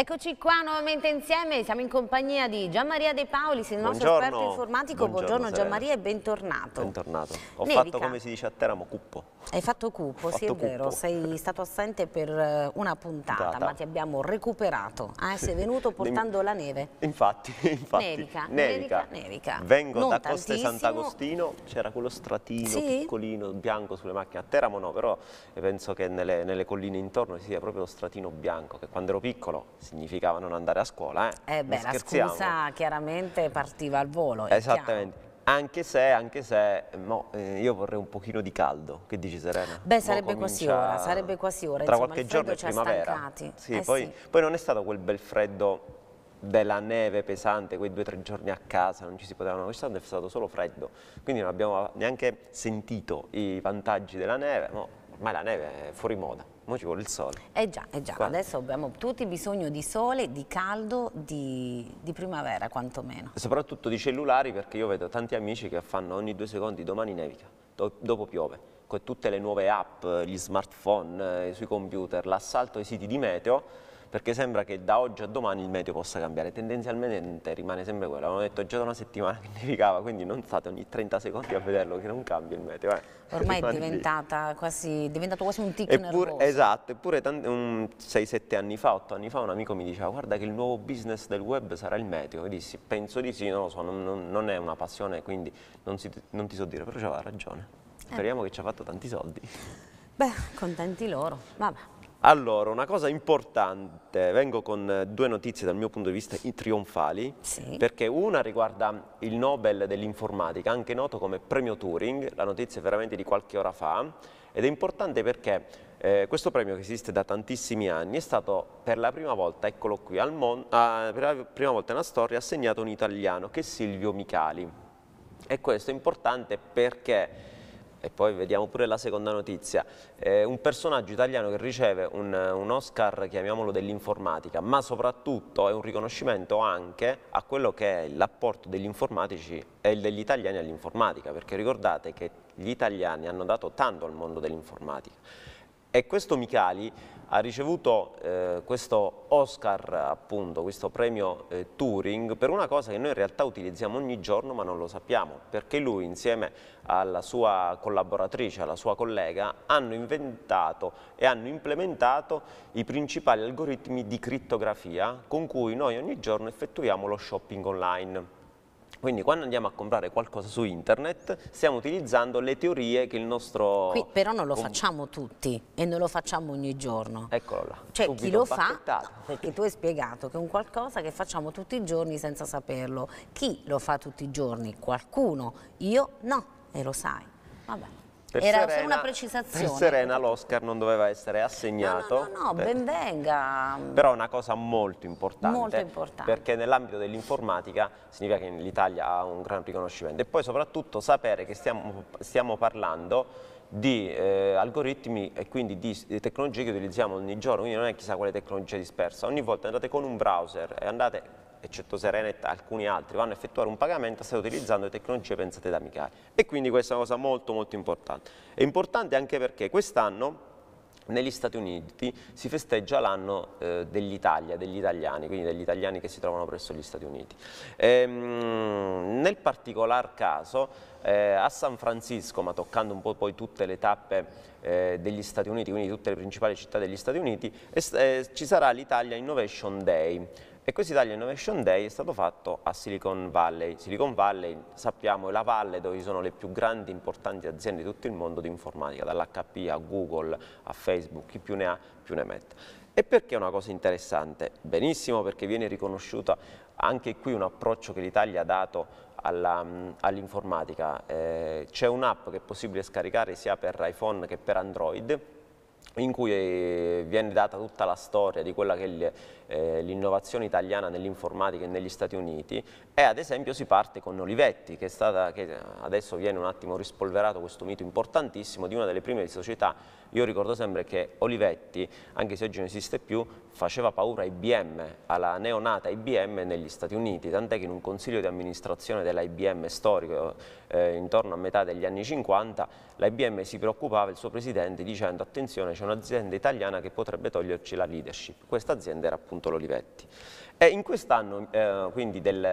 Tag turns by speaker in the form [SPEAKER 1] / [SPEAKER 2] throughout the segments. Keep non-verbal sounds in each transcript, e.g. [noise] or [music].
[SPEAKER 1] Eccoci qua nuovamente insieme, siamo in compagnia di Gianmaria De Paoli, il nostro buongiorno. esperto informatico. Buongiorno, buongiorno Gianmaria e bentornato.
[SPEAKER 2] Bentornato. Ho Nevica. fatto come si dice a Teramo, cuppo.
[SPEAKER 1] Hai fatto cuppo, sì è cupo. vero, sei [laughs] stato assente per eh, una puntata, Data. ma ti abbiamo recuperato. Eh, sei venuto portando la neve.
[SPEAKER 2] Infatti, [laughs] infatti. Nevica, nevica. nevica. Vengo non da Costa Sant'Agostino, c'era quello stratino sì? piccolino bianco sulle macchine. A Teramo no, però eh, penso che nelle, nelle colline intorno sia proprio lo stratino bianco, che quando ero piccolo significava non andare a scuola. Eh, eh beh, la scusa
[SPEAKER 1] chiaramente partiva al volo. Esattamente.
[SPEAKER 2] Chiaro. Anche se, anche se mo, eh, io vorrei un pochino di caldo, che dici Serena? Beh, sarebbe quasi ora, sarebbe quasi ora. Tra Insomma, qualche giorno è primavera. Sì, eh poi, sì. poi non è stato quel bel freddo della neve pesante, quei due o tre giorni a casa non ci si potevano, quest'anno è stato solo freddo, quindi non abbiamo neanche sentito i vantaggi della neve, no, ormai la neve è fuori moda. Ora ci vuole il sole. Eh
[SPEAKER 1] già, eh già. adesso abbiamo tutti bisogno di sole, di caldo, di, di primavera quantomeno.
[SPEAKER 2] soprattutto di cellulari perché io vedo tanti amici che fanno ogni due secondi domani nevica, do dopo piove. Con tutte le nuove app, gli smartphone, eh, sui computer, l'assalto ai siti di meteo perché sembra che da oggi a domani il meteo possa cambiare, tendenzialmente rimane sempre quello, avevano detto già da una settimana [laughs] che nevicava, quindi non state ogni 30 secondi a vederlo che non cambia il meteo. Eh. Ormai è [laughs] diventata
[SPEAKER 1] quasi, diventato quasi un tic eppure, nervoso.
[SPEAKER 2] Esatto, eppure 6-7 anni fa, 8 anni fa un amico mi diceva guarda che il nuovo business del web sarà il meteo, e dissi penso di sì, non lo so, non, non è una passione, quindi non, si, non ti so dire, però c'aveva ragione. Eh. Speriamo eh. che ci ha fatto tanti soldi.
[SPEAKER 1] Beh, contenti loro. Vabbè.
[SPEAKER 2] Allora, una cosa importante, vengo con due notizie dal mio punto di vista trionfali, sì. perché una riguarda il Nobel dell'informatica, anche noto come premio Turing, la notizia è veramente di qualche ora fa, ed è importante perché eh, questo premio che esiste da tantissimi anni è stato per la prima volta, eccolo qui, al ah, per la prima volta nella storia assegnato a un italiano che è Silvio Micali. E questo è importante perché e poi vediamo pure la seconda notizia. Eh, un personaggio italiano che riceve un, un Oscar, chiamiamolo, dell'informatica, ma soprattutto è un riconoscimento anche a quello che è l'apporto degli informatici e degli italiani all'informatica, perché ricordate che gli italiani hanno dato tanto al mondo dell'informatica. E questo Micali ha ricevuto eh, questo Oscar, appunto, questo premio eh, Turing per una cosa che noi in realtà utilizziamo ogni giorno ma non lo sappiamo, perché lui insieme alla sua collaboratrice, alla sua collega, hanno inventato e hanno implementato i principali algoritmi di crittografia con cui noi ogni giorno effettuiamo lo shopping online. Quindi quando andiamo a comprare qualcosa su internet stiamo utilizzando le teorie che il nostro... Qui però non lo facciamo
[SPEAKER 1] tutti e non lo facciamo ogni giorno. Eccolo là. Cioè chi lo fa, perché tu hai spiegato che è un qualcosa che facciamo tutti i giorni senza saperlo. Chi lo fa tutti i giorni? Qualcuno. Io no, e lo sai. Vabbè. Per Era Serena, solo una precisazione. Per Serena
[SPEAKER 2] l'Oscar non doveva essere assegnato. No, no, no, no per... ben
[SPEAKER 1] venga.
[SPEAKER 2] Però è una cosa molto importante. Molto importante. Perché nell'ambito dell'informatica significa che l'Italia ha un gran riconoscimento. E poi soprattutto sapere che stiamo, stiamo parlando di eh, algoritmi e quindi di, di, tecnologie che utilizziamo ogni giorno, quindi non è chissà quale tecnologia dispersa. Ogni volta andate con un browser e andate eccetto Serena e alcuni altri, vanno a effettuare un pagamento, state utilizzando le tecnologie pensate da Micari. E quindi questa è una cosa molto molto importante. È importante anche perché quest'anno negli Stati Uniti si festeggia l'anno eh, dell'Italia, degli italiani, quindi degli italiani che si trovano presso gli Stati Uniti. Ehm, nel particolar caso eh, a San Francisco, ma toccando un po' poi tutte le tappe eh, degli Stati Uniti, quindi tutte le principali città degli Stati Uniti, eh, ci sarà l'Italia Innovation Day. E questo Italia Innovation Day è stato fatto a Silicon Valley. Silicon Valley, sappiamo, è la valle dove ci sono le più grandi e importanti aziende di tutto il mondo di informatica, dall'HP a Google a Facebook, chi più ne ha più ne mette. E perché è una cosa interessante? Benissimo perché viene riconosciuta anche qui un approccio che l'Italia ha dato mm, all'informatica. All eh, c'è un'app che è possibile scaricare sia per iPhone che per Android in cui eh, viene data tutta la storia di quella che è eh, l'innovazione italiana nell'informatica e negli Stati Uniti e ad esempio si parte con Olivetti che, stata, che adesso viene un attimo rispolverato questo mito importantissimo di una delle prime società io ricordo sempre che Olivetti anche se oggi non esiste più faceva paura a IBM alla neonata IBM negli Stati Uniti tant'è che in un consiglio di amministrazione dell'IBM storico eh, intorno a metà degli anni 50 l'IBM si preoccupava il suo presidente dicendo attenzione c'è un'azienda italiana che potrebbe toglierci la leadership questa azienda era appunto appunto l'Olivetti. E in quest'anno eh, quindi del,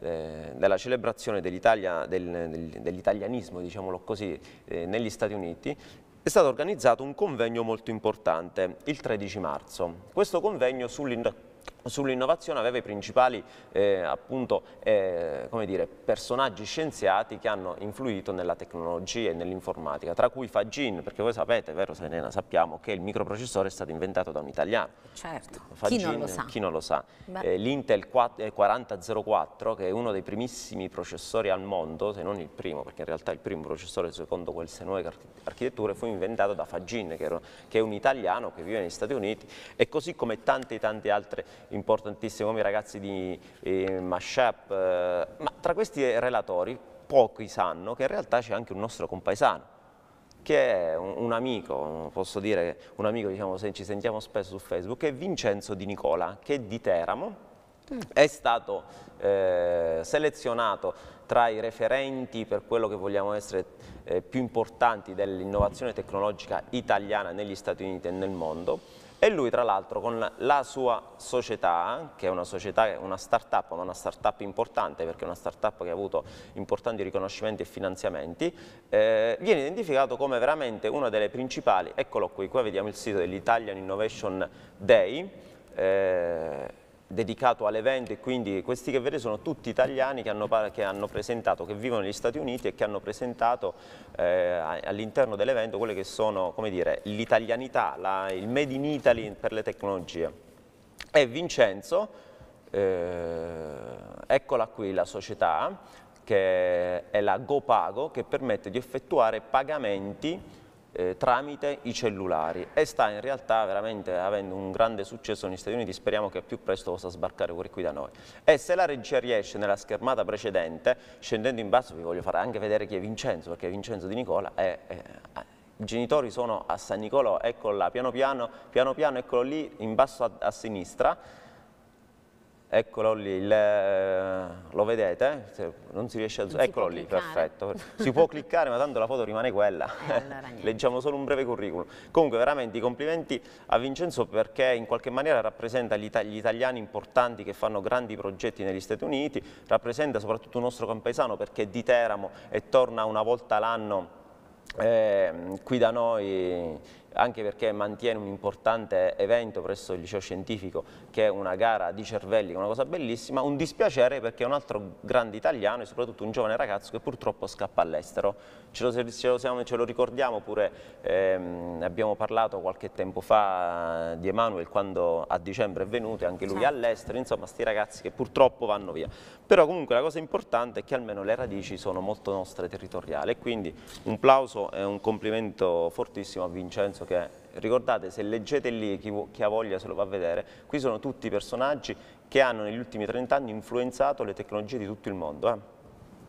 [SPEAKER 2] eh, della celebrazione dell'italianismo, del, dell diciamolo così, eh, negli Stati Uniti, è stato organizzato un convegno molto importante il 13 marzo. Questo convegno sull'innovazione sull'innovazione aveva i principali eh, appunto, eh, dire, personaggi scienziati che hanno influito nella tecnologia e nell'informatica, tra cui Fagin, perché voi sapete, vero Serena, sappiamo che il microprocessore è stato inventato da un italiano.
[SPEAKER 1] Certo, Fagin, chi non lo sa? Chi
[SPEAKER 2] non lo sa. Eh, L'Intel 4004, eh, che è uno dei primissimi processori al mondo, se non il primo, perché in realtà il primo processore secondo queste nuove architetture fu inventato da Fagin, che, era, che è un italiano che vive negli Stati Uniti, e così come tante tante altre importantissimo come i ragazzi di eh, Mashup, eh, ma tra questi relatori pochi sanno che in realtà c'è anche un nostro compaesano che è un, un, amico, posso dire un amico, diciamo, se ci sentiamo spesso su Facebook, è Vincenzo Di Nicola, che è di Teramo, mm. è stato eh, selezionato tra i referenti per quello che vogliamo essere eh, più importanti dell'innovazione tecnologica italiana negli Stati Uniti e nel mondo e lui tra l'altro con la sua società, che è una società, una start-up, ma una start-up importante perché è una start-up che ha avuto importanti riconoscimenti e finanziamenti, eh, viene identificato come veramente una delle principali, eccolo qui, qua vediamo il sito dell'Italian Innovation Day, eh, dedicato all'evento e quindi questi che vedete sono tutti italiani che hanno, che hanno, presentato, che vivono negli Stati Uniti e che hanno presentato eh, all'interno dell'evento quelle che sono come dire, l'italianità, il made in Italy per le tecnologie. E Vincenzo, eh, eccola qui la società, che è la GoPago che permette di effettuare pagamenti eh, tramite i cellulari e sta in realtà veramente avendo un grande successo negli Stati Uniti, speriamo che più presto possa sbarcare pure qui da noi. E se la regia riesce nella schermata precedente, scendendo in basso vi voglio fare anche vedere chi è Vincenzo, perché Vincenzo di Nicola è, è, i genitori sono a San Nicolò, eccolo là, piano piano, piano piano, eccolo lì, in basso a, a sinistra, eccolo lì, il, eh, lo vedete? Se non si riesce a zoomare, eccolo lì, cliccare. perfetto. [laughs] Si può cliccare ma tanto la foto rimane quella, eh, allora, leggiamo solo un breve curriculum. Comunque veramente i complimenti a Vincenzo perché in qualche maniera rappresenta gli, gli italiani importanti che fanno grandi progetti negli Stati Uniti, rappresenta soprattutto un nostro campesano perché è di Teramo e torna una volta l'anno eh, qui da noi anche perché mantiene un importante evento presso il liceo scientifico che è una gara di cervelli, che è una cosa bellissima, un dispiacere perché è un altro grande italiano e soprattutto un giovane ragazzo che purtroppo scappa all'estero. Ce, ce, ce lo, ricordiamo pure, ehm, abbiamo parlato qualche tempo fa di Emanuel quando a dicembre è venuto e anche lui certo. all'estero, insomma sti ragazzi che purtroppo vanno via. Però comunque la cosa importante è che almeno le radici sono molto nostre territoriali e quindi un plauso e un complimento fortissimo a Vincenzo senso che ricordate se leggete lì chi, chi ha voglia se lo va a vedere, qui sono tutti i personaggi che hanno negli ultimi 30 anni influenzato le tecnologie di tutto il mondo. Eh?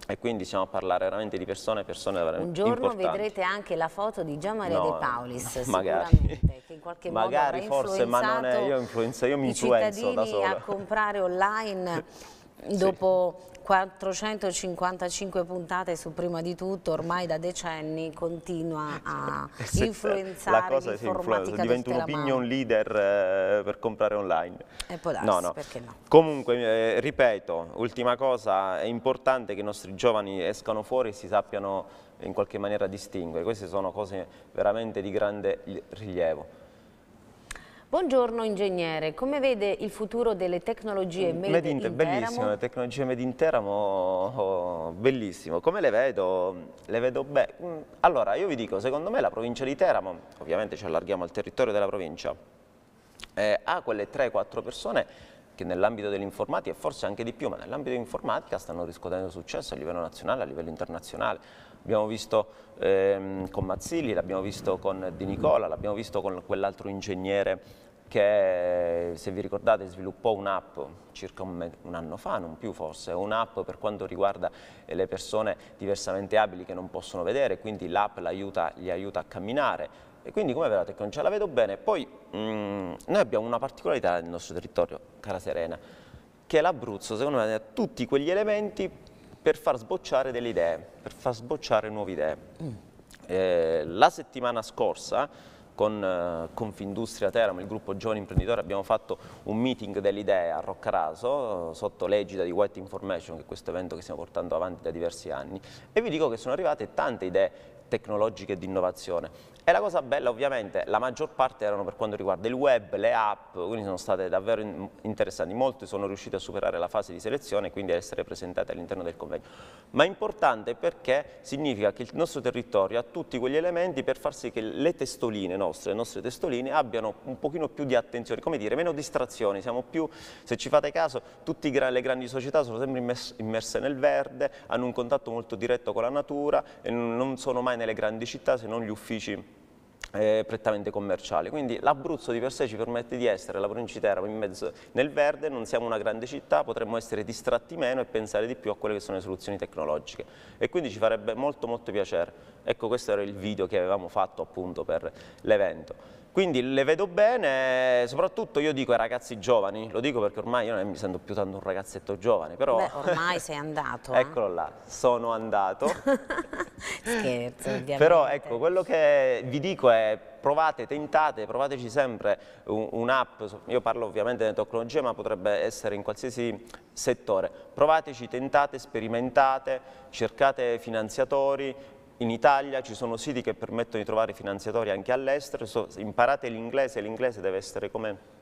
[SPEAKER 2] E quindi stiamo a parlare veramente di persone, persone veramente importanti. Un giorno importanti. vedrete
[SPEAKER 1] anche la foto di Gian Maria no, De Paulis, [laughs] magari. che in qualche magari, modo forse, ma non è, io,
[SPEAKER 2] influenza, io mi influenzo da sola. i cittadini a
[SPEAKER 1] comprare online [laughs] dopo sì. 455 puntate su Prima di Tutto, ormai da decenni continua eh, a [laughs] eh, influenzare la cosa si influenza, diventa un opinion
[SPEAKER 2] leader eh, per comprare online. E può darsi, no, no. perché no? Comunque, eh, ripeto, ultima cosa, è importante che i nostri giovani escano fuori e si sappiano in qualche maniera distinguere, queste sono cose veramente di grande rilievo.
[SPEAKER 1] Buongiorno ingegnere, come vede il futuro delle tecnologie made, made in, in Bellissimo, le
[SPEAKER 2] tecnologie made in Teramo, oh, bellissimo. Come le vedo? Le vedo bene. Mm, allora, io vi dico, secondo me la provincia di Teramo, ovviamente ci allarghiamo al territorio della provincia, eh, ha quelle 3-4 persone che nell'ambito dell'informatica e forse anche di più, ma nell'ambito dell'informatica stanno riscuotendo successo a livello nazionale, a livello internazionale. L'abbiamo visto ehm, con Mazzilli, l'abbiamo visto con Di Nicola, l'abbiamo visto con quell'altro ingegnere che se vi ricordate sviluppò un'app circa un, un, anno fa, non più forse, un'app per quanto riguarda eh, le persone diversamente abili che non possono vedere, quindi l'app gli aiuta a camminare. E quindi come vedete che non ce la vedo bene, poi mh, mm, noi abbiamo una particolarità nel nostro territorio, cara Serena, che l'Abruzzo secondo me ha tutti quegli elementi per far sbocciare delle idee, per far sbocciare nuove idee. Eh, la settimana scorsa con eh, Confindustria Teramo, il gruppo Giovani Imprenditori, abbiamo fatto un meeting delle idee a Roccaraso sotto l'egida di White Information, che è questo evento che stiamo portando avanti da diversi anni, e vi dico che sono arrivate tante idee tecnologiche di innovazione. E la cosa bella ovviamente, la maggior parte erano per quanto riguarda il web, le app, quindi sono state davvero interessanti, molte sono riuscite a superare la fase di selezione e quindi ad essere presentate all'interno del convegno. Ma è importante perché significa che il nostro territorio ha tutti quegli elementi per far sì che le testoline nostre, le nostre testoline abbiano un pochino più di attenzione, come dire, meno distrazioni, siamo più, se ci fate caso, tutte le grandi società sono sempre immerse nel verde, hanno un contatto molto diretto con la natura, e non sono mai mai nelle grandi città se non gli uffici eh, prettamente commerciali. Quindi l'Abruzzo di per sé ci permette di essere, la provincia di Teramo in mezzo nel verde, non siamo una grande città, potremmo essere distratti meno e pensare di più a quelle che sono le soluzioni tecnologiche e quindi ci farebbe molto molto piacere. Ecco questo era il video che avevamo fatto appunto per l'evento. Quindi le vedo bene, soprattutto io dico ai ragazzi giovani, lo dico perché ormai io non mi sento più tanto un ragazzetto giovane, però... Beh, ormai
[SPEAKER 1] sei andato. Eh? Eccolo
[SPEAKER 2] là, sono andato. [laughs] Scherzo, ovviamente. Però ecco, quello che vi dico è provate, tentate, provateci sempre un'app, io parlo ovviamente delle tecnologie ma potrebbe essere in qualsiasi settore, provateci, tentate, sperimentate, cercate finanziatori, in Italia ci sono siti che permettono di trovare finanziatori anche all'estero, so, imparate l'inglese, l'inglese deve essere come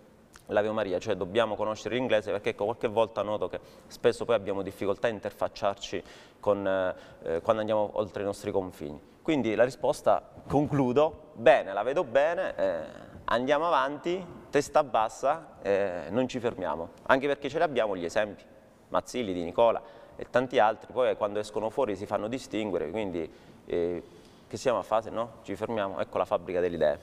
[SPEAKER 2] l'Ave Maria, cioè dobbiamo conoscere l'inglese perché ecco, qualche volta noto che spesso poi abbiamo difficoltà a interfacciarci con, eh, eh, quando andiamo oltre i nostri confini. Quindi la risposta, concludo, bene, la vedo bene, eh, andiamo avanti, testa bassa, eh, non ci fermiamo, anche perché ce li abbiamo gli esempi, Mazzilli, Di Nicola e tanti altri, poi quando escono fuori si fanno distinguere, quindi eh, che siamo a fase, no? Ci fermiamo, ecco la fabbrica delle idee,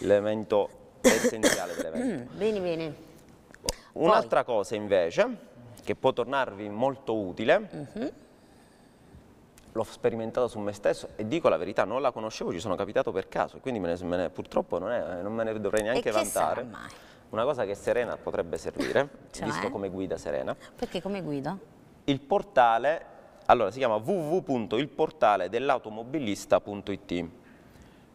[SPEAKER 2] l'elemento [coughs] essenziale dell'evento. Mm, bene, bene. Un'altra cosa invece, che può tornarvi molto utile, uh mhm. -huh. l'ho sperimentato su me stesso e dico la verità, non la conoscevo, ci sono capitato per caso, quindi me ne, me ne, purtroppo non, è, eh, non, me ne dovrei neanche vantare. Una cosa che Serena potrebbe servire, cioè? visto come guida Serena.
[SPEAKER 1] Perché come guida?
[SPEAKER 2] Il portale allora, si chiama wwwilportale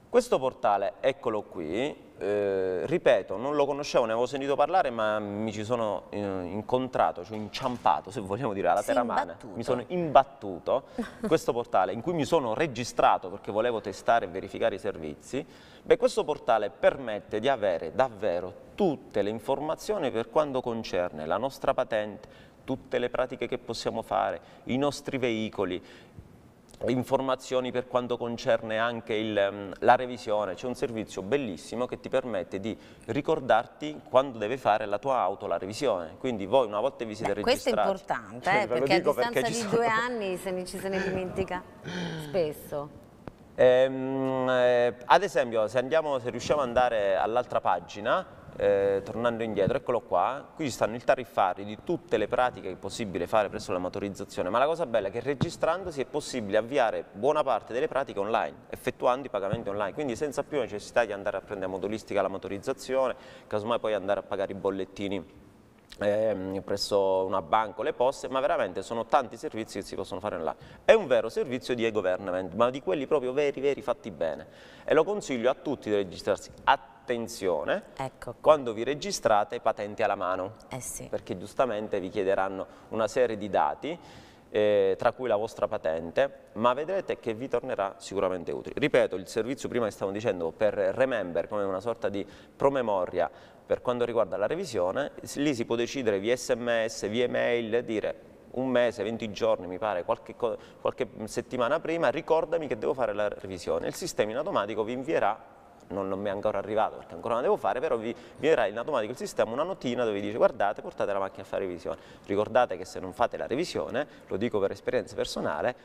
[SPEAKER 2] Questo portale, eccolo qui, eh, ripeto, non lo conoscevo, ne avevo sentito parlare, ma mi ci sono eh, incontrato, cioè inciampato, se vogliamo dire, alla teramana. Mi sono imbattuto. [laughs] questo portale in cui mi sono registrato perché volevo testare e verificare i servizi, beh, questo portale permette di avere davvero tutte le informazioni per quanto concerne la nostra patente, tutte le pratiche che possiamo fare, i nostri veicoli, informazioni per quanto concerne anche il, mm, la revisione, c'è un servizio bellissimo che ti permette di ricordarti quando deve fare la tua auto la revisione, quindi voi una volta vi siete Beh, registrati. Questo è
[SPEAKER 1] importante eh, [laughs] perché a distanza perché di sono... due anni se ne, ci se ne [laughs] dimentica spesso.
[SPEAKER 2] Ehm, eh, ad esempio se, andiamo, se riusciamo ad andare all'altra pagina eh, tornando indietro, eccolo qua, qui ci stanno il tariffario di tutte le pratiche che è possibile fare presso la motorizzazione, ma la cosa bella è che registrandosi è possibile avviare buona parte delle pratiche online, effettuando i pagamenti online, quindi senza più necessità di andare a prendere modulistica la motorizzazione, casomai poi andare a pagare i bollettini eh, presso una banca o le poste, ma veramente sono tanti servizi che si possono fare online. È un vero servizio di e-government, ma di quelli proprio veri, veri, fatti bene. E lo consiglio a tutti di registrarsi. Attenzione, ecco. quando vi registrate patente alla mano, eh sì. perché giustamente vi chiederanno una serie di dati, eh, tra cui la vostra patente, ma vedrete che vi tornerà sicuramente utile. Ripeto, il servizio prima che stavo dicendo per Remember, come una sorta di promemoria per quanto riguarda la revisione, lì si può decidere via sms, via email, dire un mese, 20 giorni mi pare, qualche, qualche settimana prima, ricordami che devo fare la revisione. Il sistema in automatico vi invierà non, non, mi è ancora arrivato perché ancora non la devo fare, però vi, invierà in automatico il sistema una notina dove dice guardate portate la macchina a fare revisione. Ricordate che se non fate la revisione, lo dico per esperienza personale,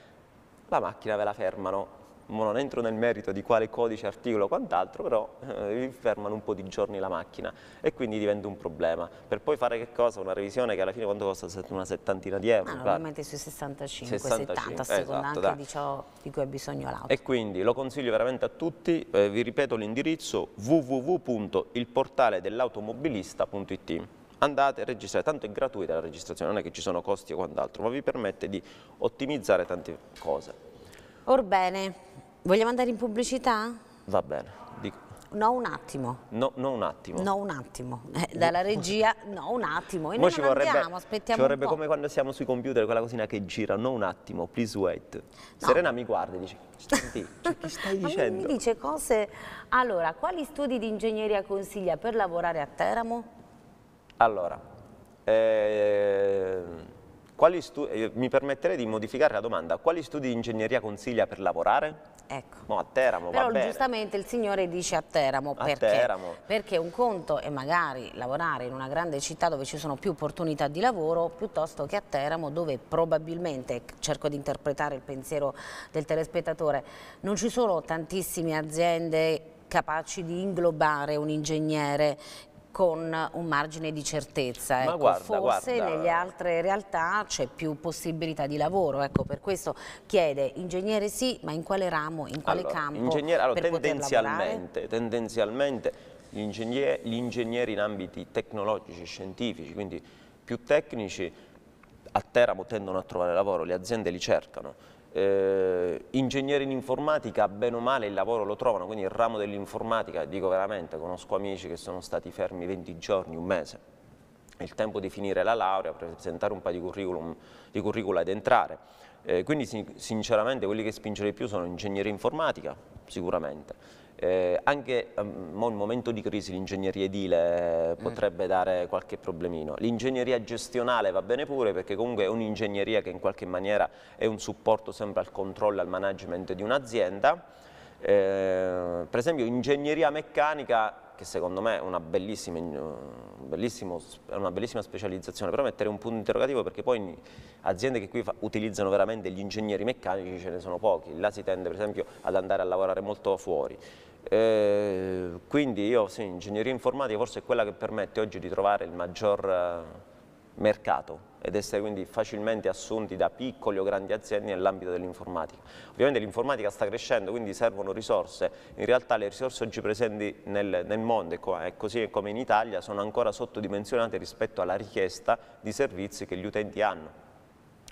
[SPEAKER 2] la macchina ve la fermano non entro nel merito di quale codice, articolo, o quant'altro, però eh, fermano un po' di giorni la macchina e quindi diventa un problema. Per poi fare che cosa? Una revisione che alla fine quanto costa? Una settantina di euro. Ma ah, normalmente sui
[SPEAKER 1] 65, 65 70, a seconda esatto, anche da. di ciò di cui ha bisogno l'auto.
[SPEAKER 2] E quindi lo consiglio veramente a tutti, eh, vi ripeto l'indirizzo www.ilportaledellautomobilista.it andate, a registrare, tanto è gratuita la registrazione, non è che ci sono costi o quant'altro, ma vi permette di ottimizzare tante cose.
[SPEAKER 1] Orbene, vogliamo andare in pubblicità?
[SPEAKER 2] Va bene, dico. No, un attimo. No, no un attimo. No, un attimo. Eh,
[SPEAKER 1] dalla regia, no, un attimo. E noi ci vorrebbe, andiamo, aspettiamo Ci vorrebbe come
[SPEAKER 2] quando siamo sui computer, quella cosina che gira, no, un attimo, please wait. No. Serena mi guarda e dice, senti, [laughs] cioè, che stai dicendo? Mi
[SPEAKER 1] dice cose... Allora, quali studi di ingegneria consiglia per lavorare a Teramo?
[SPEAKER 2] Allora, eh eh, mi permetterei di modificare la domanda, quali studi di ingegneria consiglia per lavorare? Ecco. No, a Teramo Però giustamente
[SPEAKER 1] il signore dice a Teramo a perché? Teramo. Perché un conto è magari lavorare in una grande città dove ci sono più opportunità di lavoro piuttosto che a Teramo dove probabilmente, cerco di interpretare il pensiero del telespettatore, non ci sono tantissime aziende capaci di inglobare un ingegnere con un margine di certezza. Ecco, guarda, forse guarda. nelle altre realtà c'è più possibilità di lavoro, ecco, per questo chiede ingegnere sì, ma in quale ramo, in quale allora, campo? Ingegnere, allora, tendenzialmente,
[SPEAKER 2] tendenzialmente gli, ingegneri, gli ingegneri in ambiti tecnologici scientifici, quindi più tecnici, a Teramo tendono a trovare lavoro, le aziende li cercano eh, ingegneri in informatica bene o male il lavoro lo trovano, quindi il ramo dell'informatica, dico veramente, conosco amici che sono stati fermi 20 giorni, un mese, il tempo di finire la laurea, presentare un paio di, curriculum, di curricula ed entrare. Eh, quindi sinceramente quelli che spingono di più sono ingegneria informatica, sicuramente, eh, anche um, un momento di crisi l'ingegneria edile eh, mm. potrebbe mm. dare qualche problemino. L'ingegneria gestionale va bene pure perché comunque è un'ingegneria che in qualche maniera è un supporto sempre al controllo, al management di un'azienda. Eh, per esempio ingegneria meccanica che secondo me è una bellissima, una bellissima, specializzazione, però mettere un punto interrogativo perché poi aziende che qui fa, utilizzano veramente gli ingegneri meccanici ce ne sono pochi, là si tende per esempio ad andare a lavorare molto fuori. E eh, quindi io, sì, ingegneria informatica forse è quella che permette oggi di trovare il maggior eh, mercato ed essere quindi facilmente assunti da piccoli o grandi aziende nell'ambito dell'informatica. Ovviamente l'informatica sta crescendo, quindi servono risorse. In realtà le risorse oggi presenti nel, nel mondo e così come in Italia sono ancora sottodimensionate rispetto alla richiesta di servizi che gli utenti hanno.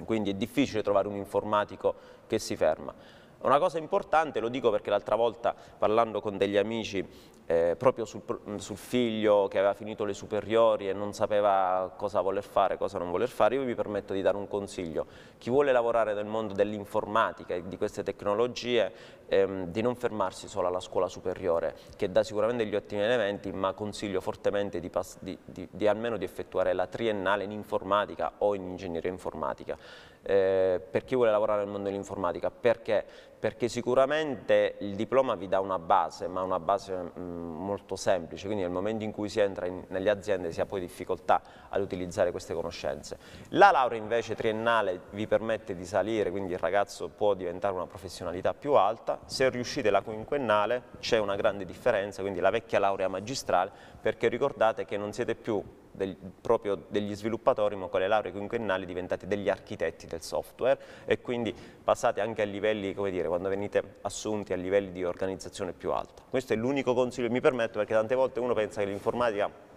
[SPEAKER 2] Quindi è difficile trovare un informatico che si ferma. Una cosa importante, lo dico perché l'altra volta parlando con degli amici eh, proprio sul, sul, figlio che aveva finito le superiori e non sapeva cosa voler fare, cosa non voler fare, io vi permetto di dare un consiglio. Chi vuole lavorare nel mondo dell'informatica e di queste tecnologie, ehm, di non fermarsi solo alla scuola superiore, che dà sicuramente gli ottimi elementi, ma consiglio fortemente di, di, di, di almeno di effettuare la triennale in informatica o in ingegneria informatica eh, per chi vuole lavorare nel mondo dell'informatica. Perché? Perché sicuramente il diploma vi dà una base, ma una base mh, mm, molto semplice, quindi nel momento in cui si entra in, nelle aziende si ha poi difficoltà ad utilizzare queste conoscenze. La laurea invece triennale vi permette di salire, quindi il ragazzo può diventare una professionalità più alta, se riuscite la quinquennale c'è una grande differenza, quindi la vecchia laurea magistrale, perché ricordate che non siete più del, proprio degli sviluppatori, ma con le lauree quinquennali diventate degli architetti del software e quindi passate anche a livelli, come dire, quando venite assunti a livelli di organizzazione più alta. Questo è l'unico consiglio che mi permetto perché tante volte uno pensa che l'informatica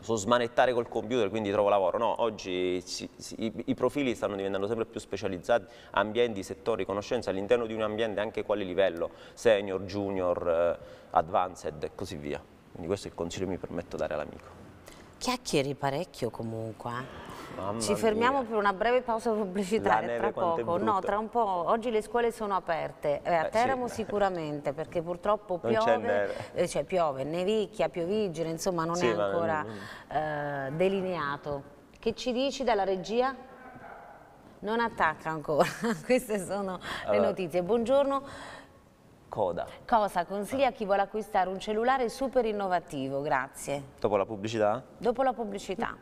[SPEAKER 2] so smanettare col computer quindi trovo lavoro. No, oggi si, si, i, i, profili stanno diventando sempre più specializzati, ambienti, settori, conoscenze, all'interno di un ambiente anche quale livello, senior, junior, eh, advanced e così via. Quindi questo è il consiglio che mi permetto di dare all'amico
[SPEAKER 1] chiacchieri parecchio comunque. Eh.
[SPEAKER 2] Mamma Ci fermiamo
[SPEAKER 1] mia. per una breve pausa pubblicitaria tra poco. No, tra un po'. Oggi le scuole sono aperte. Eh, a eh, Teramo sì. sicuramente, perché purtroppo piove, eh, cioè piove, nevicchia, piovigine, insomma non sì, è ancora non... Eh, delineato. Che ci dici dalla regia? Non attacca ancora, [laughs] queste sono allora. le notizie. Buongiorno coda. Cosa consiglia a chi vuole acquistare un cellulare super innovativo? Grazie.
[SPEAKER 2] Dopo la pubblicità?
[SPEAKER 1] Dopo la pubblicità.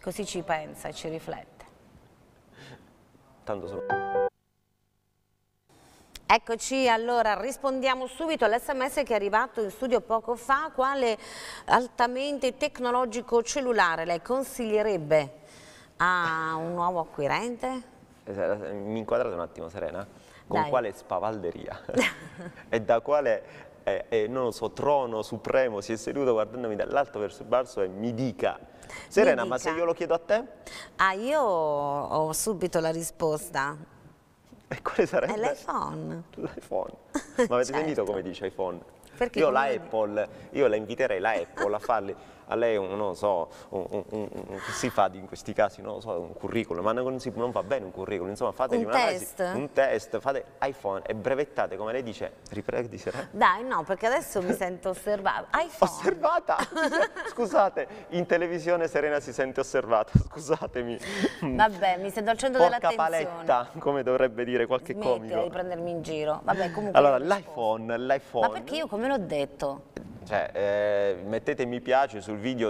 [SPEAKER 1] Così ci pensa e ci riflette. Tanto solo... Eccoci, allora rispondiamo subito all'SMS che è arrivato in studio poco fa. Quale altamente tecnologico cellulare lei consiglierebbe a un nuovo acquirente?
[SPEAKER 2] Eh, mi inquadrate un attimo, Serena con Dai. quale spavalderia [laughs] e da quale eh, eh, non lo so, trono supremo si è seduto guardandomi dall'alto verso il basso e mi dica Serena, mi dica. ma se io lo chiedo a te?
[SPEAKER 1] Ah, io ho subito la risposta. E quale sarebbe? È l'iPhone.
[SPEAKER 2] L'iPhone. [laughs] Ma avete certo. sentito come dice iPhone? Perché io la Apple, io la inviterei la Apple a farli a lei un, non so, un, un, un, si fa in questi casi, non lo so, un curriculum, ma non, si, non va bene un curriculum, insomma fate un, test. un test, fate iPhone e brevettate come lei dice, riprego di eh".
[SPEAKER 1] Dai no, perché adesso mi sento osservata, [laughs] iPhone. Osservata? [laughs]
[SPEAKER 2] Scusate, in televisione Serena si sente osservata, [laughs] scusatemi.
[SPEAKER 1] Vabbè, mi sento al centro Porca dell'attenzione.
[SPEAKER 2] paletta, come dovrebbe dire qualche Smettila comico. Smettila di
[SPEAKER 1] prendermi in giro, vabbè comunque. Allora,
[SPEAKER 2] l'iPhone, l'iPhone. Ma
[SPEAKER 1] perché io come l'ho detto?
[SPEAKER 2] Cioè, eh, mettete mi piace sul video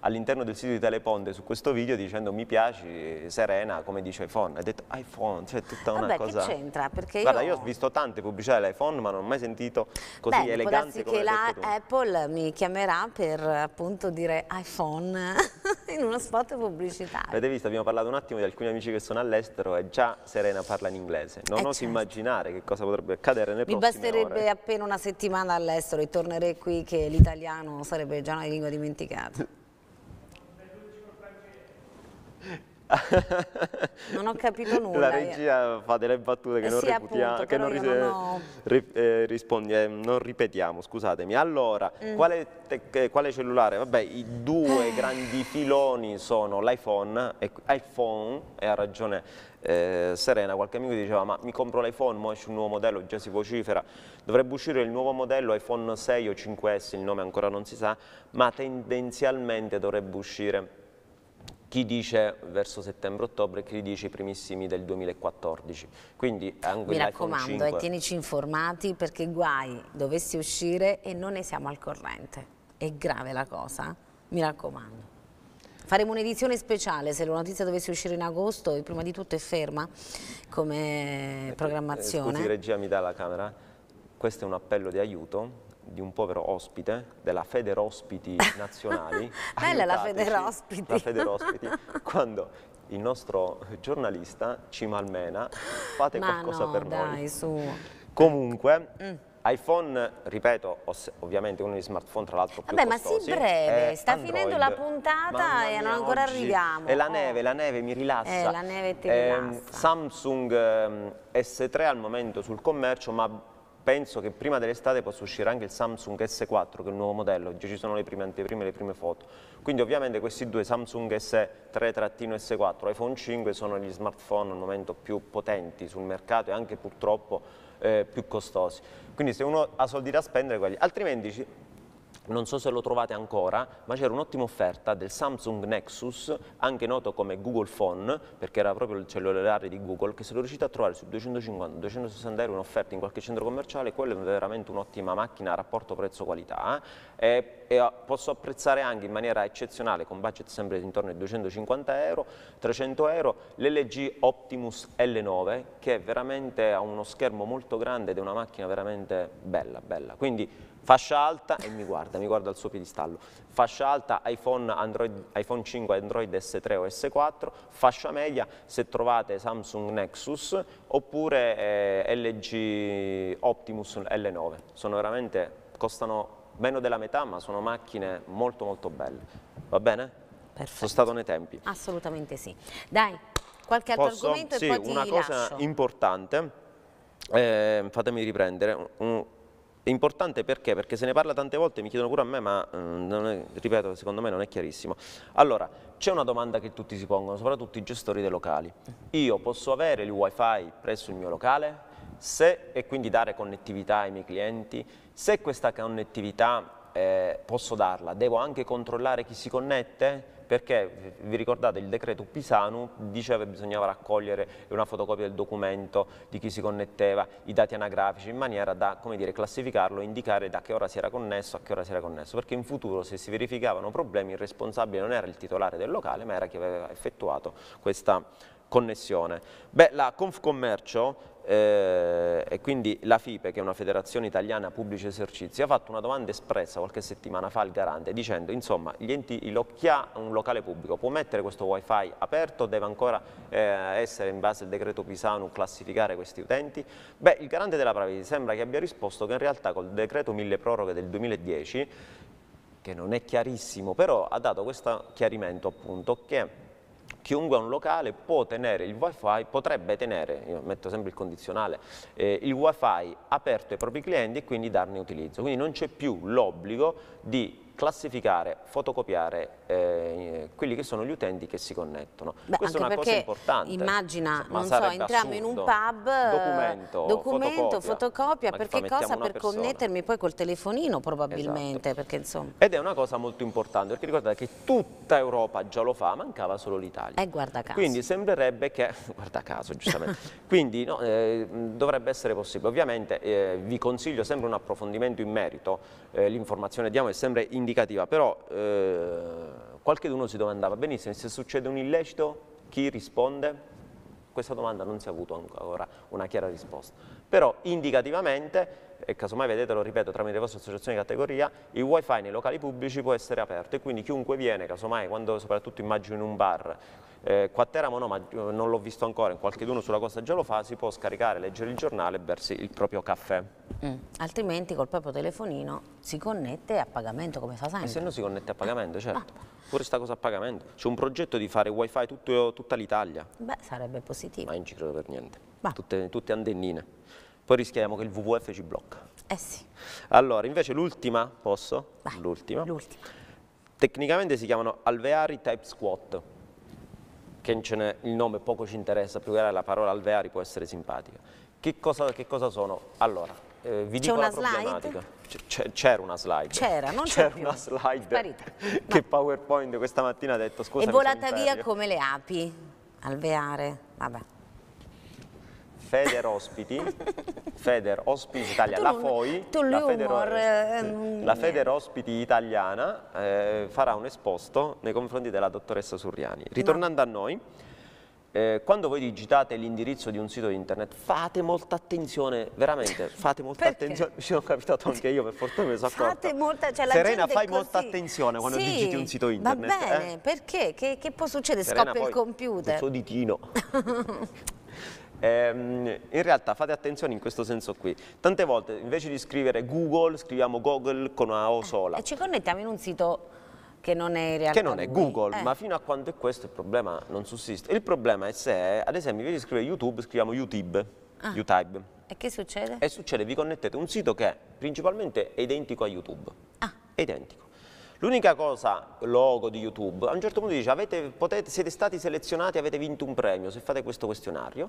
[SPEAKER 2] all'interno del sito di Teleponte su questo video dicendo mi piace Serena come dice iPhone. Hai detto iPhone, cioè tutta Vabbè, una cosa. Vabbè, che c'entra?
[SPEAKER 1] Perché io... Guarda, io... io... ho
[SPEAKER 2] visto tante pubblicità dell'iPhone ma non ho mai sentito così Beh, elegante come che la
[SPEAKER 1] Apple mi chiamerà per appunto dire iPhone. [laughs] in uno spot pubblicitario.
[SPEAKER 2] Avete visto, abbiamo parlato un attimo di alcuni amici che sono all'estero e già Serena parla in inglese. Non eh oso certo. immaginare che cosa potrebbe accadere nel Mi prossime Mi basterebbe ore.
[SPEAKER 1] appena una settimana all'estero e tornerei qui che l'italiano sarebbe già una lingua dimenticata. [laughs] [laughs] non ho capito nulla. La eh. regia
[SPEAKER 2] fa delle battute che eh non, sì, appunto, che non, ris non, ri eh, rispondi, eh, non ripetiamo, scusatemi. Allora, mm. quale, quale, cellulare? Vabbè, i due eh. grandi filoni sono l'iPhone, e, iPhone, e ha ragione eh, Serena, qualche amico diceva ma mi compro l'iPhone, mo esce un nuovo modello, già si vocifera, dovrebbe uscire il nuovo modello iPhone 6 o 5S, il nome ancora non si sa, ma tendenzialmente dovrebbe uscire chi dice verso settembre-ottobre e chi dice i primissimi del 2014. Quindi eh, Mi raccomando, e eh, tienici
[SPEAKER 1] informati perché guai dovessi uscire e non ne siamo al corrente. È grave la cosa, mi raccomando. Faremo un'edizione speciale se la notizia dovesse uscire in agosto prima di tutto è ferma come eh, programmazione. Scusi
[SPEAKER 2] regia mi dà la camera, questo è un appello di aiuto di un povero ospite della Federospiti [laughs] Nazionali. Bella la Federospiti. La Feder quando il nostro giornalista ci malmena, fate Ma qualcosa no, per dai, noi. Su. Comunque... Mm iPhone, ripeto, ovviamente uno di smartphone tra l'altro più Vabbè, ma si breve, sta Android. finendo la
[SPEAKER 1] puntata e non ancora oggi. arriviamo. È la oh. neve,
[SPEAKER 2] la neve mi rilassa. Eh, la neve ti eh, Samsung ehm, S3 al momento sul commercio, ma penso che prima dell'estate possa uscire anche il Samsung S4 che è un nuovo modello, già ci sono le prime anteprime, e le prime foto. Quindi ovviamente questi due Samsung S3-S4, iPhone 5 sono gli smartphone al momento più potenti sul mercato e anche purtroppo eh, più costosi. Quindi se uno ha soldi da spendere, quelli. Altrimenti non so se lo trovate ancora, ma c'era un'ottima offerta del Samsung Nexus, anche noto come Google Phone, perché era proprio il cellulare di Google, che se lo riuscite a trovare su 250-260 euro un'offerta in qualche centro commerciale, quello è veramente un'ottima macchina a rapporto prezzo-qualità eh, e, e, eh, posso apprezzare anche in maniera eccezionale, con budget sempre intorno ai 250 euro, 300 euro, l'LG Optimus L9, che è veramente ha uno schermo molto grande ed è una macchina veramente bella, bella. Quindi, Fascia alta e mi guarda, mi guarda il suo piedistallo. Fascia alta iPhone, Android, iPhone 5, Android S3 o S4. Fascia media se trovate Samsung Nexus oppure eh, LG Optimus L9. Sono veramente, costano meno della metà ma sono macchine molto molto belle. Va bene? Perfetto. Sono stato nei tempi.
[SPEAKER 1] Assolutamente sì. Dai, qualche altro Posso? argomento sì, e poi ti Sì, una cosa
[SPEAKER 2] importante, eh, fatemi riprendere, un, è importante perché? Perché se ne parla tante volte, mi chiedono pure a me, ma eh, è, ripeto, secondo me non è chiarissimo. Allora, c'è una domanda che tutti si pongono, soprattutto i gestori dei locali. Io posso avere il wifi presso il mio locale? Se, e quindi dare connettività ai miei clienti, se questa connettività eh, posso darla, devo anche controllare chi si connette? perché vi ricordate il decreto Pisanu diceva che bisognava raccogliere una fotocopia del documento di chi si connetteva, i dati anagrafici in maniera da dire, classificarlo e indicare da che ora si era connesso a che ora si era connesso, perché in futuro se si verificavano problemi il responsabile non era il titolare del locale ma era chi aveva effettuato questa connessione. Beh, la Confcommercio eh, e quindi la FIPE, che è una federazione italiana pubblici esercizi, ha fatto una domanda espressa qualche settimana fa al garante dicendo insomma enti, chi ha un locale pubblico può mettere questo wifi aperto, deve ancora eh, essere in base al decreto Pisanu classificare questi utenti? Beh il garante della Praviti sembra che abbia risposto che in realtà col decreto mille proroghe del 2010 che non è chiarissimo, però ha dato questo chiarimento appunto che chiunque ha un locale può tenere il wifi, potrebbe tenere, io metto sempre il condizionale, eh, il wifi aperto ai propri clienti e quindi darne utilizzo. Quindi non c'è più l'obbligo di classificare, fotocopiare eh, quelli che sono gli utenti che si connettono. Beh, Questa è una cosa importante. Immagina,
[SPEAKER 1] non so, entriamo assurdo. in un pub, documento, documento fotocopia, fotocopia perché cosa? Per persona. connettermi poi col telefonino probabilmente. Esatto. Perché,
[SPEAKER 2] Ed è una cosa molto importante, perché ricordate che tutta Europa già lo fa, mancava solo l'Italia. E
[SPEAKER 1] eh, guarda caso. Quindi
[SPEAKER 2] sembrerebbe che, [laughs] guarda caso giustamente, [laughs] quindi no, eh, dovrebbe essere possibile. Ovviamente eh, vi consiglio sempre un approfondimento in merito, eh, l'informazione diamo è sempre in indicativa, però eh, qualche uno si domandava, benissimo, se succede un illecito chi risponde? Questa domanda non si è avuta ancora una chiara risposta, però indicativamente, e casomai vedete, lo ripeto, tramite le vostre associazioni di categoria, il wifi nei locali pubblici può essere aperto e quindi chiunque viene, casomai, quando soprattutto immagino in un bar, eh, qua a Teramo no, ma eh, non l'ho visto ancora, in qualche duno sulla costa già lo fa, si può scaricare, leggere il giornale e bersi il proprio caffè.
[SPEAKER 1] Mm. Altrimenti col proprio telefonino si connette a pagamento come fa sempre. E se no
[SPEAKER 2] si connette a pagamento, ah. certo. Ah. Pure sta cosa a pagamento. C'è un progetto di fare wifi tutto, tutta l'Italia.
[SPEAKER 1] Beh, sarebbe positivo.
[SPEAKER 2] Ma non ci credo per niente. Tutte, tutte antennine. Poi rischiamo che il WWF ci blocca. Eh sì. Allora, invece l'ultima, posso? L'ultima. Tecnicamente si chiamano alveari type squat che ne, il nome poco ci interessa, più che la parola alveari può essere simpatica. Che cosa, che cosa sono? Allora, eh, vi dico una problematica. C'era una slide. C'era, non [laughs] C'era una slide Sparita. [laughs] che no. PowerPoint questa mattina ha detto, scusa. È volata via
[SPEAKER 1] come le api, alveare, vabbè.
[SPEAKER 2] Feder Ospiti, [laughs] Feder Ospiti Italia, la FOI,
[SPEAKER 1] la Feder, eh, mm, la Feder,
[SPEAKER 2] Ospiti Italiana eh, farà un esposto nei confronti della dottoressa Surriani. Ritornando no. a noi, eh, quando voi digitate l'indirizzo di un sito internet fate molta attenzione, veramente fate molta Perché? attenzione, [laughs] ci sono capitato anche io per fortuna mi sono fate accorta.
[SPEAKER 1] Molta, cioè, Serena fai molta attenzione quando sì, digiti un sito internet. Va eh? bene, eh? perché? Che, che, può succedere? Scoppia il computer. Il suo
[SPEAKER 2] ditino. [laughs] Ehm, in realtà fate attenzione in questo senso qui. Tante volte invece di scrivere Google scriviamo Google con una O eh, sola. E
[SPEAKER 1] ci connettiamo in un sito che non è in realtà Che non è Google, eh. ma fino
[SPEAKER 2] a quando è questo il problema non sussiste. Il problema è se, ad esempio, invece di scrivere YouTube scriviamo YouTube. Ah. YouTube.
[SPEAKER 1] E che succede?
[SPEAKER 2] E succede, vi connettete a un sito che principalmente è identico a YouTube. Ah. È identico. L'unica cosa, logo di YouTube, a un certo punto dice avete, potete, siete stati selezionati, avete vinto un premio se fate questo questionario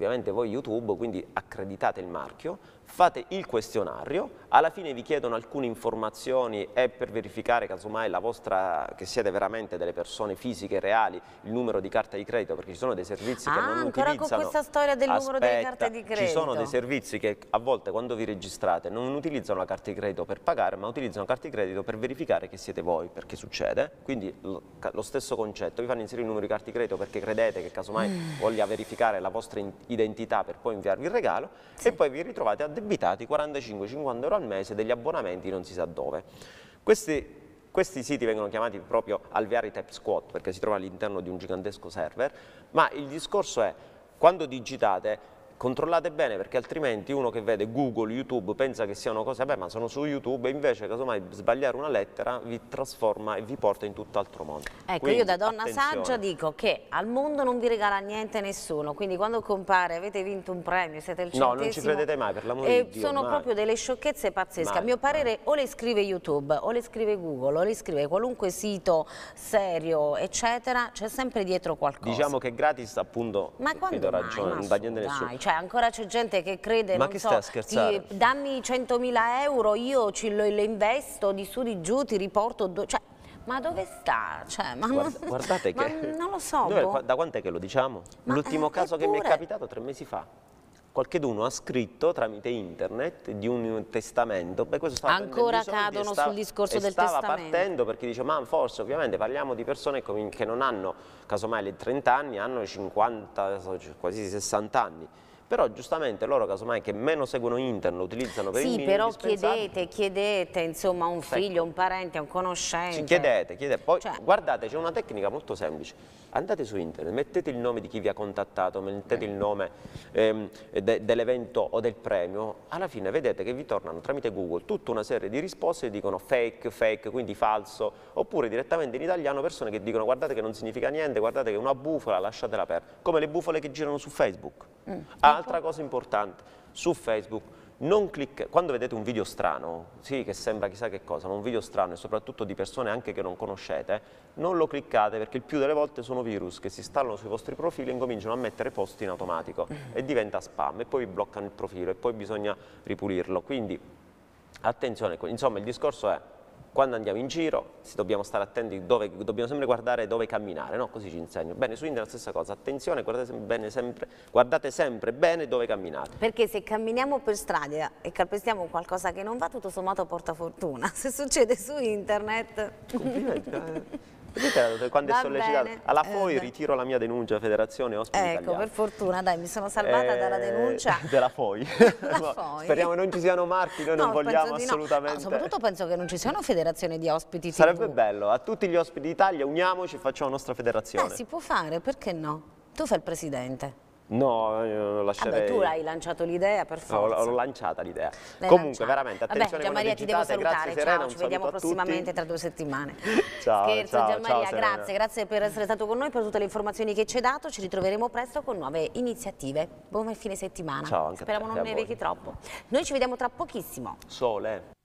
[SPEAKER 2] Ovviamente voi YouTube, quindi accreditate il marchio, fate il questionario, alla fine vi chiedono alcune informazioni e per verificare casomai la vostra, che siete veramente delle persone fisiche reali, il numero di carta di credito, perché ci sono dei servizi ah, che non ancora utilizzano. ancora con questa storia del aspetta, numero delle carte di credito. Ci sono dei servizi che a volte quando vi registrate non utilizzano la carta di credito per pagare, ma utilizzano la carta di credito per verificare che siete voi, perché succede. Quindi lo stesso concetto, vi fanno inserire il numero di carta di credito perché credete che casomai mm. voglia verificare la vostra identità per poi inviarvi il regalo sì. e poi vi ritrovate a addebitati 45-50 euro al mese degli abbonamenti non si sa dove. Questi questi siti vengono chiamati proprio alveari type squat perché si trova all'interno di un gigantesco server, ma il discorso è quando digitate controllate bene perché altrimenti uno che vede Google, YouTube pensa che siano cose, beh ma sono su YouTube e invece casomai sbagliare una lettera vi trasforma e vi porta in tutt'altro mondo. Ecco, quindi, io da donna attenzione. saggia
[SPEAKER 1] dico che al mondo non vi regala niente nessuno, quindi quando compare avete vinto un premio, siete il centesimo. No, non ci credete mai per l'amore di Dio. Sono mai. proprio delle sciocchezze pazzesche, mai, a mio parere mai. o le scrive YouTube o le scrive Google o le scrive qualunque sito serio eccetera, c'è sempre dietro qualcosa.
[SPEAKER 2] Diciamo che gratis appunto, ma quando mai, ragione, non va niente nessuno. Dai,
[SPEAKER 1] cioè ancora c'è gente che crede, Ma che so, sta scherzando? dammi 100.000 euro, io ci, lo, le investo di su di giù, ti riporto, cioè, ma dove sta? Cioè, ma Guarda, non, guardate [laughs] che... non lo so. Noi, boh.
[SPEAKER 2] da quant'è che lo diciamo? L'ultimo eh, caso eppure... che mi è capitato tre mesi fa qualcheduno ha scritto tramite internet di un testamento. Beh, questo stava Ancora cadono stava, sul discorso del testamento. testamento. Stava partendo perché dice, ma forse ovviamente parliamo di persone che non hanno, casomai le 30 anni, hanno 50, quasi 60 anni però giustamente loro casomai che meno seguono internet lo utilizzano per sì, il minimo Sì, però chiedete,
[SPEAKER 1] chiedete insomma a un figlio, a un parente, a un conoscente. Sì, chiedete,
[SPEAKER 2] chiedete. Poi cioè. guardate, c'è una tecnica molto semplice. Andate su internet, mettete il nome di chi vi ha contattato, mettete Beh. il nome ehm, de, dell'evento o del premio, alla fine vedete che vi tornano tramite Google tutta una serie di risposte che dicono fake, fake, quindi falso, oppure direttamente in italiano persone che dicono guardate che non significa niente, guardate che è una bufola, lasciatela perdere, come le bufole che girano su Facebook. Mm. Ah, Un'altra certo. cosa importante, su Facebook Click, quando vedete un video strano, sì che sembra chissà che cosa, ma un video strano e soprattutto di persone anche che non conoscete, non lo cliccate perché il più delle volte sono virus che si installano sui vostri profili e incominciano a mettere post in automatico mm. e diventa spam e poi vi bloccano il profilo e poi bisogna ripulirlo. Quindi attenzione, insomma il discorso è quando andiamo in giro dobbiamo stare attenti, dove, dobbiamo sempre guardare dove camminare, no? così ci insegno. Bene, su internet la stessa cosa, attenzione, guardate bene, sempre, guardate sempre bene dove camminate.
[SPEAKER 1] Perché se camminiamo per strada e calpestiamo qualcosa che non va, tutto sommato porta fortuna. [laughs] Se succede su internet... Complimenti,
[SPEAKER 2] eh. [laughs] quando Va è sollecitato alla eh, FOI eh, ritiro la mia denuncia federazione ospiti ecco italiani.
[SPEAKER 1] per fortuna dai mi sono salvata eh, dalla denuncia [laughs]
[SPEAKER 2] della FOI. [laughs] [laughs] no, FOI speriamo non ci siano marchi noi no, non vogliamo ah, assolutamente no. soprattutto
[SPEAKER 1] penso che non ci siano federazioni di ospiti sarebbe TV.
[SPEAKER 2] bello a tutti gli ospiti d'Italia uniamoci e facciamo la nostra federazione Beh, si può
[SPEAKER 1] fare perché no tu fai il presidente
[SPEAKER 2] No, eh, lascerei. Vabbè, tu l'hai
[SPEAKER 1] lanciato l'idea, per forza. L'ho
[SPEAKER 2] lanciata l'idea. Comunque, lanciata. veramente, attenzione Vabbè, Gianmaria, ti devo salutare. Serena, ciao, ci vediamo prossimamente
[SPEAKER 1] tra due settimane.
[SPEAKER 2] [laughs] ciao, Scherzo, ciao, Gianmaria, ciao, grazie,
[SPEAKER 1] grazie per essere stato con noi, per tutte le informazioni che ci hai dato. Ci ritroveremo presto con nuove iniziative. Buon fine settimana. Ciao, anche Speriamo non nevichi troppo. Noi ci vediamo tra pochissimo.
[SPEAKER 2] Sole.